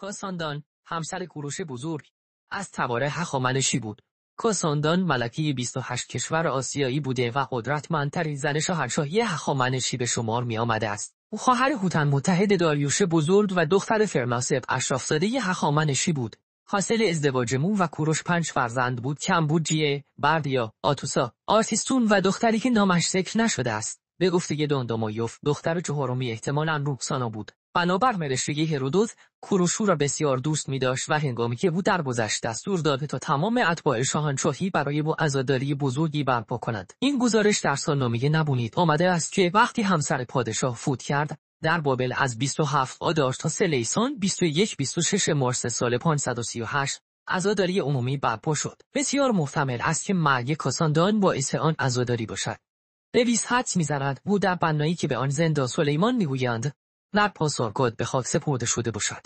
کاساندان همسر کوروش بزرگ از تواره هخامنشی بود کاساندان ملکی 28 کشور آسیایی بوده و قدرتمندترین زن شاهنشاهی هخامنشی به شمار می آمده است او خواهر هوتن متحد داریوش بزرگ و دختر فرماسب اشرافزاده هخامنشی بود حاصل ازدواج مو و کوروش پنج فرزند بود کمبوجیه، بردیا، آتوسا، آرتیستون و دختری که نامش ذکر نشده است. به گفته دوندومایوف دختر چهارمی احتمالا روکسانا بود. بنابر رشوهی هرودوت کوروشو را بسیار دوست داشت و هنگامی که او گذشت دستور داده تا تمام اتباع شاهنشاهی برای او عزاداری بزرگی برپا کند. این گزارش در سالنامه نبونید آمده است که وقتی همسر پادشاه فوت کرد در بابل از 27 آدار تا سه 21 26 مارس سال 538 ازاداری عمومی برپا شد بسیار محتمل است که مرگ کاساندان باعث آن عزاداری باشد رویس حدس میزند او در بنایی که به آن زندا سلیمان میگویند نه پاسارگاد به خاک سپرده شده باشد